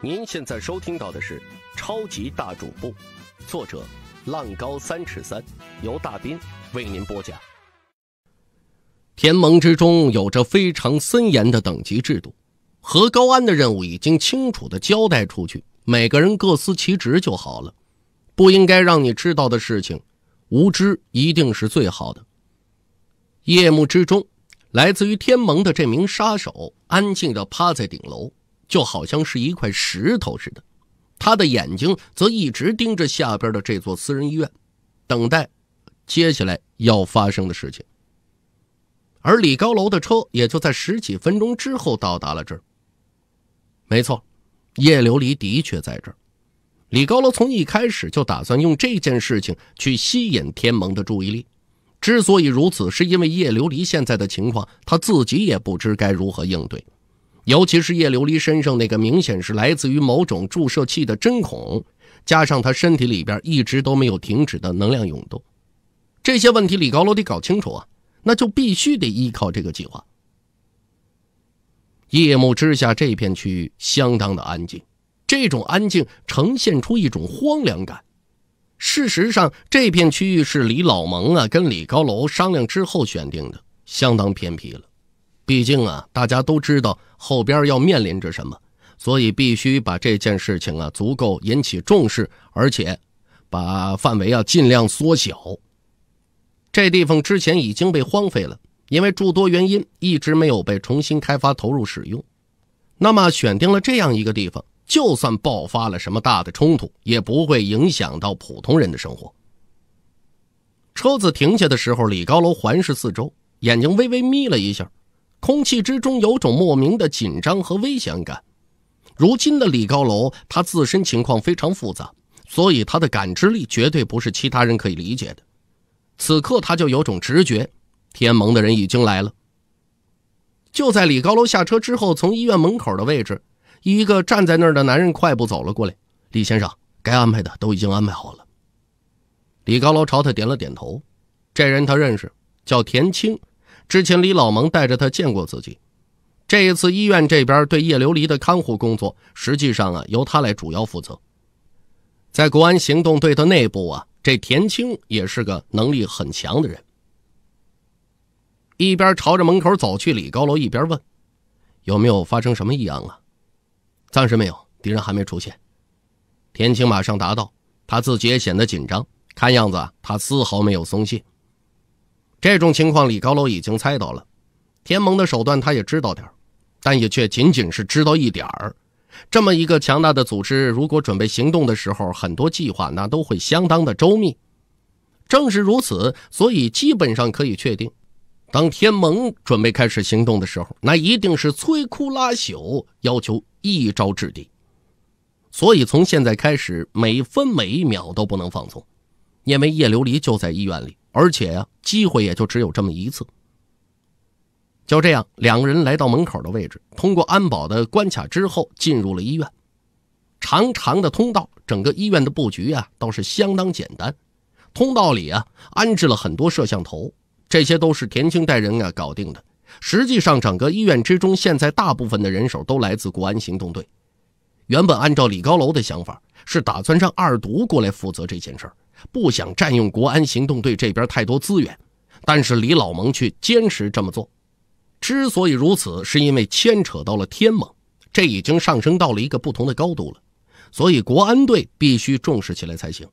您现在收听到的是《超级大主播》，作者浪高三尺三，由大斌为您播讲。天盟之中有着非常森严的等级制度，何高安的任务已经清楚的交代出去，每个人各司其职就好了。不应该让你知道的事情，无知一定是最好的。夜幕之中，来自于天盟的这名杀手安静的趴在顶楼。就好像是一块石头似的，他的眼睛则一直盯着下边的这座私人医院，等待接下来要发生的事情。而李高楼的车也就在十几分钟之后到达了这儿。没错，叶琉璃的确在这儿。李高楼从一开始就打算用这件事情去吸引天盟的注意力。之所以如此，是因为叶琉璃现在的情况，他自己也不知该如何应对。尤其是叶琉璃身上那个明显是来自于某种注射器的针孔，加上她身体里边一直都没有停止的能量涌动，这些问题李高楼得搞清楚啊，那就必须得依靠这个计划。夜幕之下，这片区域相当的安静，这种安静呈现出一种荒凉感。事实上，这片区域是李老蒙啊跟李高楼商量之后选定的，相当偏僻了。毕竟啊，大家都知道后边要面临着什么，所以必须把这件事情啊足够引起重视，而且把范围啊尽量缩小。这地方之前已经被荒废了，因为诸多原因一直没有被重新开发投入使用。那么选定了这样一个地方，就算爆发了什么大的冲突，也不会影响到普通人的生活。车子停下的时候，李高楼环视四周，眼睛微微眯了一下。空气之中有种莫名的紧张和危险感。如今的李高楼，他自身情况非常复杂，所以他的感知力绝对不是其他人可以理解的。此刻他就有种直觉，天盟的人已经来了。就在李高楼下车之后，从医院门口的位置，一个站在那儿的男人快步走了过来。李先生，该安排的都已经安排好了。李高楼朝他点了点头，这人他认识，叫田青。之前李老蒙带着他见过自己，这一次医院这边对叶琉璃的看护工作，实际上啊由他来主要负责。在国安行动队的内部啊，这田青也是个能力很强的人。一边朝着门口走去，李高楼一边问：“有没有发生什么异样啊？”“暂时没有，敌人还没出现。”田青马上答道，他自己也显得紧张，看样子他丝毫没有松懈。这种情况，李高楼已经猜到了。天盟的手段他也知道点但也却仅仅是知道一点儿。这么一个强大的组织，如果准备行动的时候，很多计划那都会相当的周密。正是如此，所以基本上可以确定，当天盟准备开始行动的时候，那一定是摧枯拉朽，要求一招制敌。所以从现在开始，每分每一秒都不能放松，因为叶琉璃就在医院里。而且呀，机会也就只有这么一次。就这样，两个人来到门口的位置，通过安保的关卡之后，进入了医院。长长的通道，整个医院的布局啊倒是相当简单。通道里啊安置了很多摄像头，这些都是田青带人啊搞定的。实际上，整个医院之中，现在大部分的人手都来自国安行动队。原本按照李高楼的想法，是打算让二独过来负责这件事儿。不想占用国安行动队这边太多资源，但是李老蒙却坚持这么做。之所以如此，是因为牵扯到了天盟，这已经上升到了一个不同的高度了，所以国安队必须重视起来才行。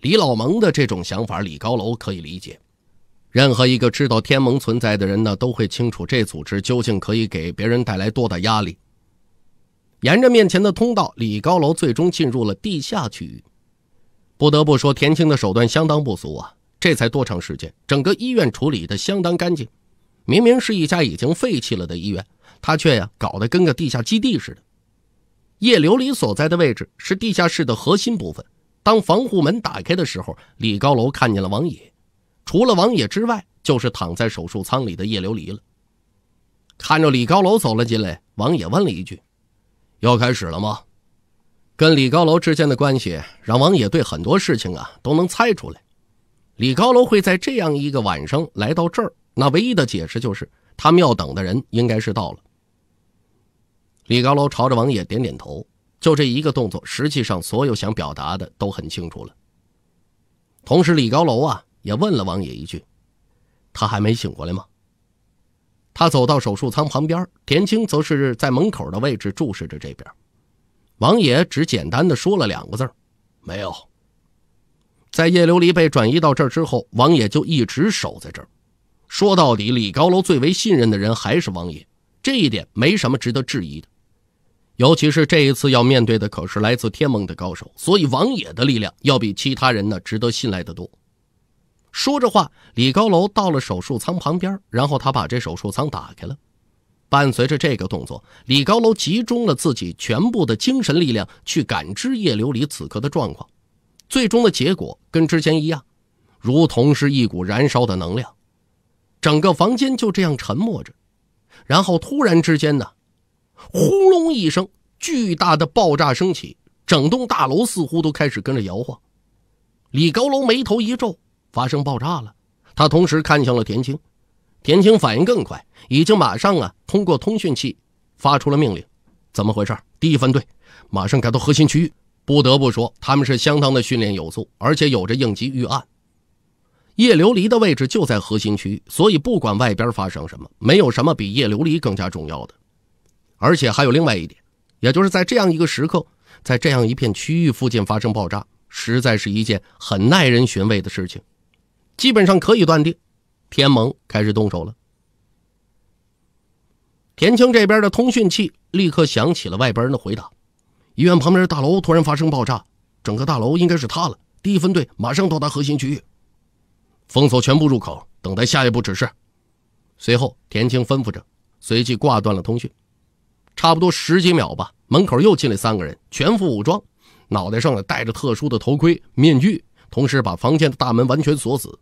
李老蒙的这种想法，李高楼可以理解。任何一个知道天盟存在的人呢，都会清楚这组织究竟可以给别人带来多大压力。沿着面前的通道，李高楼最终进入了地下区域。不得不说，田青的手段相当不俗啊！这才多长时间，整个医院处理的相当干净。明明是一家已经废弃了的医院，他却呀搞得跟个地下基地似的。叶琉璃所在的位置是地下室的核心部分。当防护门打开的时候，李高楼看见了王野，除了王野之外，就是躺在手术舱里的叶琉璃了。看着李高楼走了进来，王野问了一句：“要开始了吗？”跟李高楼之间的关系，让王爷对很多事情啊都能猜出来。李高楼会在这样一个晚上来到这儿，那唯一的解释就是他要等的人应该是到了。李高楼朝着王爷点点头，就这一个动作，实际上所有想表达的都很清楚了。同时，李高楼啊也问了王爷一句：“他还没醒过来吗？”他走到手术舱旁边，田青则是在门口的位置注视着这边。王爷只简单的说了两个字没有。在叶琉璃被转移到这儿之后，王爷就一直守在这儿。说到底，李高楼最为信任的人还是王爷，这一点没什么值得质疑的。尤其是这一次要面对的可是来自天盟的高手，所以王爷的力量要比其他人呢值得信赖的多。说着话，李高楼到了手术舱旁边，然后他把这手术舱打开了。伴随着这个动作，李高楼集中了自己全部的精神力量去感知叶琉璃此刻的状况。最终的结果跟之前一样，如同是一股燃烧的能量，整个房间就这样沉默着。然后突然之间呢，轰隆一声，巨大的爆炸升起，整栋大楼似乎都开始跟着摇晃。李高楼眉头一皱，发生爆炸了。他同时看向了田青。田青反应更快，已经马上啊通过通讯器发出了命令。怎么回事？第一分队，马上赶到核心区域。不得不说，他们是相当的训练有素，而且有着应急预案。叶琉璃的位置就在核心区域，所以不管外边发生什么，没有什么比叶琉璃更加重要的。而且还有另外一点，也就是在这样一个时刻，在这样一片区域附近发生爆炸，实在是一件很耐人寻味的事情。基本上可以断定。天盟开始动手了。田青这边的通讯器立刻响起了外边人的回答：“医院旁边的大楼突然发生爆炸，整个大楼应该是塌了。第一分队马上到达核心区域，封锁全部入口，等待下一步指示。”随后，田青吩咐着，随即挂断了通讯。差不多十几秒吧，门口又进来三个人，全副武装，脑袋上戴着特殊的头盔面具，同时把房间的大门完全锁死。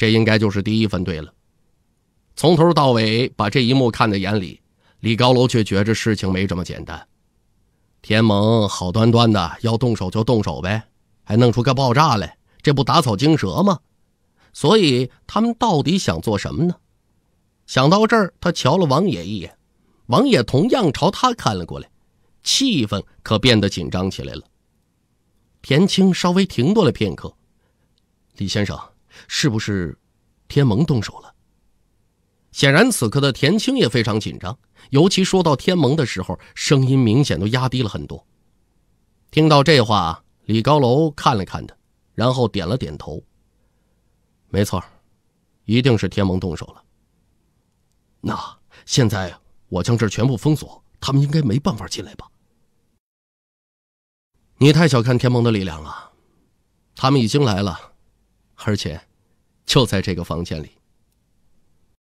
这应该就是第一分队了，从头到尾把这一幕看在眼里，李高楼却觉着事情没这么简单。天盟好端端的要动手就动手呗，还弄出个爆炸来，这不打草惊蛇吗？所以他们到底想做什么呢？想到这儿，他瞧了王野一眼，王野同样朝他看了过来，气氛可变得紧张起来了。田青稍微停顿了片刻，李先生。是不是天盟动手了？显然，此刻的田青也非常紧张，尤其说到天盟的时候，声音明显都压低了很多。听到这话，李高楼看了看他，然后点了点头。没错，一定是天盟动手了。那现在我将这全部封锁，他们应该没办法进来吧？你太小看天盟的力量了，他们已经来了，而且。就在这个房间里。